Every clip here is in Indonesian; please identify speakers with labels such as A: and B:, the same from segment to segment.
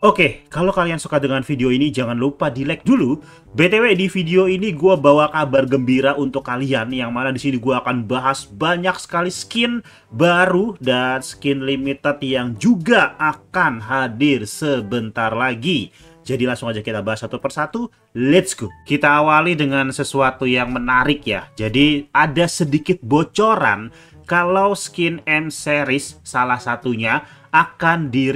A: Oke, kalau kalian suka dengan video ini jangan lupa di like dulu. BTW di video ini gue bawa kabar gembira untuk kalian yang mana di sini gue akan bahas banyak sekali skin baru dan skin limited yang juga akan hadir sebentar lagi. Jadi langsung aja kita bahas satu persatu. Let's go. Kita awali dengan sesuatu yang menarik ya. Jadi ada sedikit bocoran kalau skin M series salah satunya akan di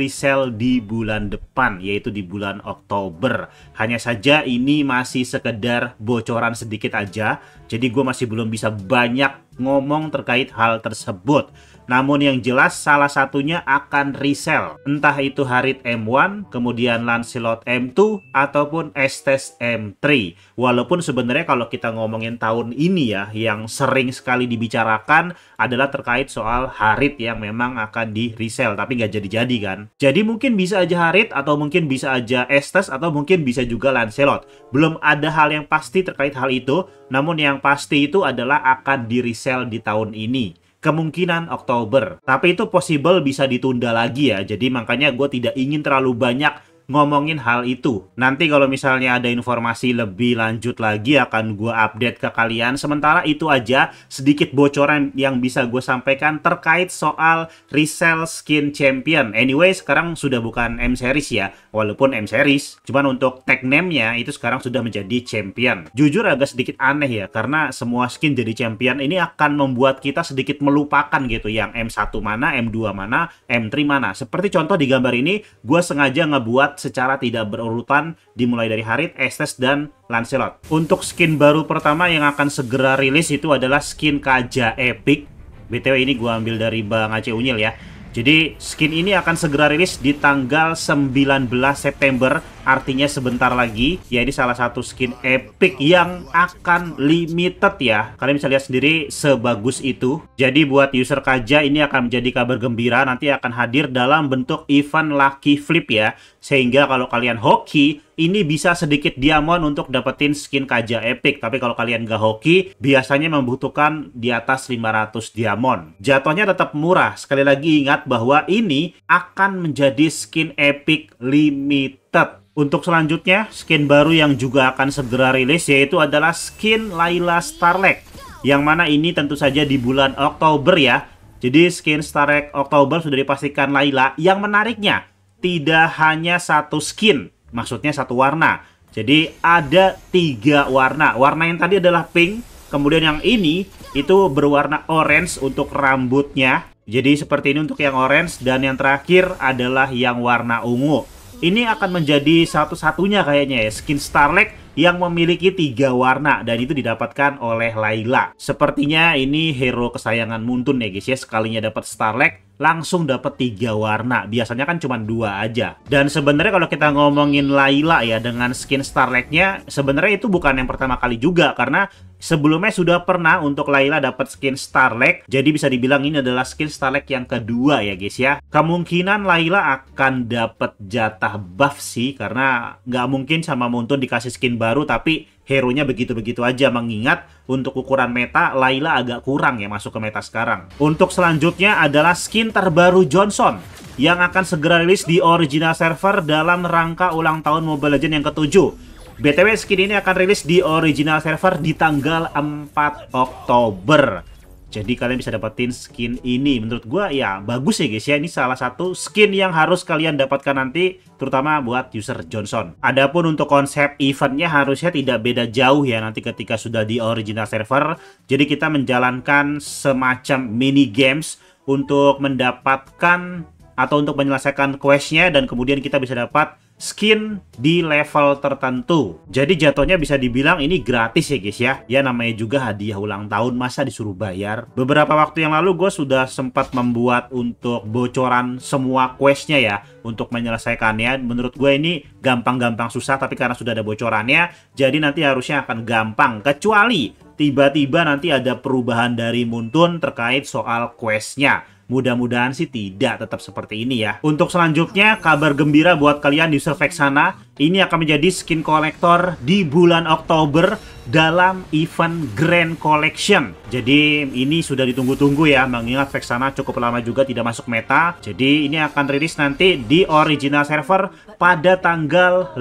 A: di bulan depan yaitu di bulan Oktober hanya saja ini masih sekedar bocoran sedikit aja jadi gue masih belum bisa banyak ngomong terkait hal tersebut. Namun yang jelas salah satunya akan resell. Entah itu Harit M1, kemudian Lancelot M2, ataupun Estes M3. Walaupun sebenarnya kalau kita ngomongin tahun ini ya, yang sering sekali dibicarakan adalah terkait soal Harit yang memang akan di resell. Tapi nggak jadi-jadi kan. Jadi mungkin bisa aja Harit, atau mungkin bisa aja Estes, atau mungkin bisa juga Lancelot. Belum ada hal yang pasti terkait hal itu, namun yang pasti itu adalah akan di resell sell di tahun ini kemungkinan Oktober. Tapi itu possible bisa ditunda lagi ya. Jadi makanya gue tidak ingin terlalu banyak ngomongin hal itu. Nanti kalau misalnya ada informasi lebih lanjut lagi akan gue update ke kalian. Sementara itu aja sedikit bocoran yang bisa gue sampaikan terkait soal resell skin champion. Anyway sekarang sudah bukan M series ya, walaupun M series. Cuman untuk tag name-nya itu sekarang sudah menjadi champion. Jujur agak sedikit aneh ya karena semua skin jadi champion ini akan membuat kita sedikit melupakan gitu yang M1 mana, M2 mana, M3 mana. Seperti contoh di gambar ini gue sengaja ngebuat secara tidak berurutan dimulai dari Harit, Estes, dan Lancelot. Untuk skin baru pertama yang akan segera rilis itu adalah skin Kaja Epic. BTW ini gue ambil dari Bang Aceh Unyil ya. Jadi skin ini akan segera rilis di tanggal 19 September, artinya sebentar lagi. Ya ini salah satu skin epic yang akan limited ya. Kalian bisa lihat sendiri sebagus itu. Jadi buat user Kaja ini akan menjadi kabar gembira, nanti akan hadir dalam bentuk event Lucky Flip ya. Sehingga kalau kalian hoki, ini bisa sedikit diamond untuk dapetin skin kaja epic. Tapi kalau kalian gak hoki, biasanya membutuhkan di atas 500 diamond. Jatuhnya tetap murah. Sekali lagi ingat bahwa ini akan menjadi skin epic limited. Untuk selanjutnya, skin baru yang juga akan segera rilis yaitu adalah skin Layla Starlek. Yang mana ini tentu saja di bulan Oktober ya. Jadi skin Starlek Oktober sudah dipastikan Layla. Yang menariknya, tidak hanya satu skin maksudnya satu warna. Jadi ada tiga warna. Warna yang tadi adalah pink, kemudian yang ini itu berwarna orange untuk rambutnya. Jadi seperti ini untuk yang orange dan yang terakhir adalah yang warna ungu. Ini akan menjadi satu-satunya kayaknya ya skin Starlight yang memiliki tiga warna dan itu didapatkan oleh Laila. Sepertinya ini hero kesayangan Muntun ya guys ya sekalinya dapat Starlight langsung dapat tiga warna. Biasanya kan cuma dua aja. Dan sebenarnya kalau kita ngomongin Laila ya dengan skin Starlight-nya, sebenarnya itu bukan yang pertama kali juga karena sebelumnya sudah pernah untuk Laila dapat skin Starlight. Jadi bisa dibilang ini adalah skin Starlight yang kedua ya guys ya. Kemungkinan Laila akan dapat jatah buff sih karena nggak mungkin sama Muntun dikasih skin baru tapi hero-nya begitu-begitu aja mengingat untuk ukuran meta Laila agak kurang ya masuk ke meta sekarang. Untuk selanjutnya adalah skin terbaru Johnson yang akan segera rilis di original server dalam rangka ulang tahun Mobile Legends yang ketujuh. BTW skin ini akan rilis di original server di tanggal 4 Oktober. Jadi kalian bisa dapetin skin ini. Menurut gua ya bagus ya guys ya. Ini salah satu skin yang harus kalian dapatkan nanti terutama buat user Johnson. Adapun untuk konsep eventnya harusnya tidak beda jauh ya nanti ketika sudah di original server. Jadi kita menjalankan semacam mini games untuk mendapatkan atau untuk menyelesaikan questnya dan kemudian kita bisa dapat skin di level tertentu. Jadi jatuhnya bisa dibilang ini gratis ya guys ya. Ya namanya juga hadiah ulang tahun masa disuruh bayar. Beberapa waktu yang lalu gue sudah sempat membuat untuk bocoran semua questnya ya. Untuk menyelesaikannya menurut gue ini gampang-gampang susah tapi karena sudah ada bocorannya. Jadi nanti harusnya akan gampang. Kecuali tiba-tiba nanti ada perubahan dari Muntun terkait soal questnya Mudah-mudahan sih tidak tetap seperti ini ya. Untuk selanjutnya, kabar gembira buat kalian di survey sana. Ini akan menjadi skin kolektor di bulan Oktober dalam event Grand Collection. Jadi ini sudah ditunggu-tunggu ya, mengingat Vexana cukup lama juga tidak masuk meta. Jadi ini akan rilis nanti di original server pada tanggal 5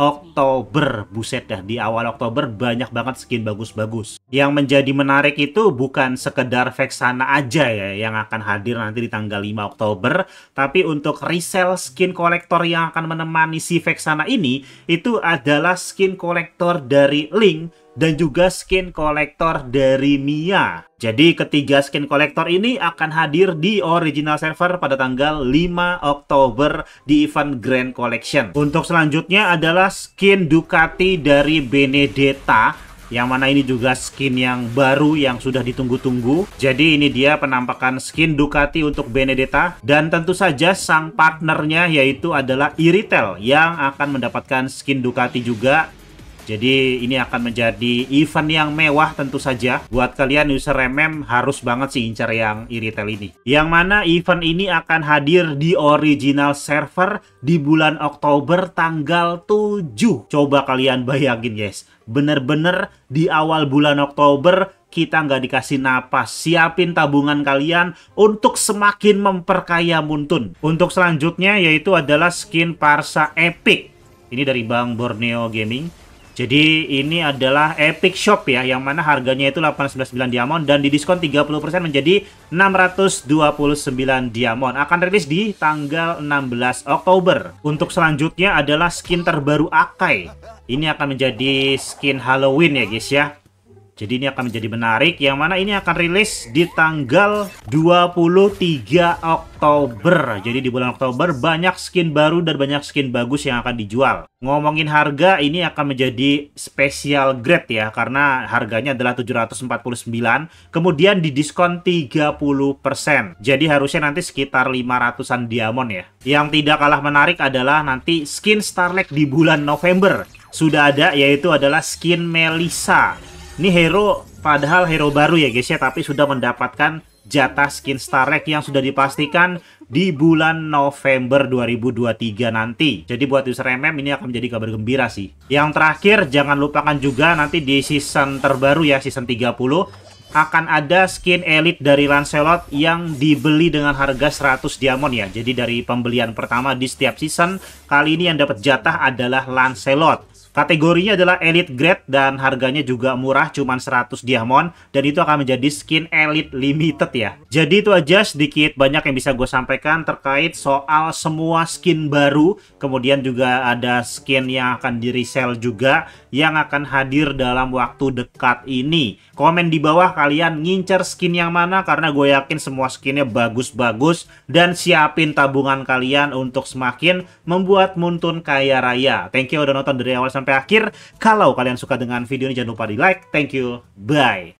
A: Oktober. Buset dah, di awal Oktober banyak banget skin bagus-bagus. Yang menjadi menarik itu bukan sekedar Vexana aja ya yang akan hadir nanti di tanggal 5 Oktober, tapi untuk resell skin kolektor yang akan menemani si Vexana ini, itu adalah skin kolektor dari Link dan juga skin kolektor dari Mia. Jadi ketiga skin kolektor ini akan hadir di original server pada tanggal 5 Oktober di event Grand Collection. Untuk selanjutnya adalah skin Ducati dari Benedetta yang mana ini juga skin yang baru yang sudah ditunggu-tunggu. Jadi ini dia penampakan skin Ducati untuk Benedetta dan tentu saja sang partnernya yaitu adalah Iritel yang akan mendapatkan skin Ducati juga jadi ini akan menjadi event yang mewah tentu saja. Buat kalian user MM harus banget sih incar yang iritel ini. Yang mana event ini akan hadir di original server di bulan Oktober tanggal 7. Coba kalian bayangin guys. Bener-bener di awal bulan Oktober kita nggak dikasih napas. Siapin tabungan kalian untuk semakin memperkaya Muntun. Untuk selanjutnya yaitu adalah skin Parsa Epic. Ini dari Bang Borneo Gaming. Jadi ini adalah Epic Shop ya yang mana harganya itu 899 diamond dan didiskon 30% menjadi 629 diamond. Akan rilis di tanggal 16 Oktober. Untuk selanjutnya adalah skin terbaru Akai. Ini akan menjadi skin Halloween ya guys ya. Jadi ini akan menjadi menarik yang mana ini akan rilis di tanggal 23 Oktober. Jadi di bulan Oktober banyak skin baru dan banyak skin bagus yang akan dijual. Ngomongin harga ini akan menjadi special grade ya karena harganya adalah 749 kemudian didiskon 30%. Jadi harusnya nanti sekitar 500-an diamond ya. Yang tidak kalah menarik adalah nanti skin Starlight di bulan November sudah ada yaitu adalah skin Melisa ini hero padahal hero baru ya guys ya tapi sudah mendapatkan jatah skin Starek yang sudah dipastikan di bulan November 2023 nanti. Jadi buat user MM ini akan menjadi kabar gembira sih. Yang terakhir jangan lupakan juga nanti di season terbaru ya season 30 akan ada skin elite dari Lancelot yang dibeli dengan harga 100 diamond ya. Jadi dari pembelian pertama di setiap season, kali ini yang dapat jatah adalah Lancelot. Kategorinya adalah Elite Grade dan harganya juga murah, cuma 100 diamond. Dan itu akan menjadi skin Elite Limited ya. Jadi itu aja sedikit banyak yang bisa gue sampaikan terkait soal semua skin baru. Kemudian juga ada skin yang akan di resell juga yang akan hadir dalam waktu dekat ini. Komen di bawah kalian ngincer skin yang mana karena gue yakin semua skinnya bagus-bagus. Dan siapin tabungan kalian untuk semakin membuat Muntun kaya raya. Thank you udah nonton dari awal sampai sampai akhir. Kalau kalian suka dengan video ini jangan lupa di like. Thank you. Bye.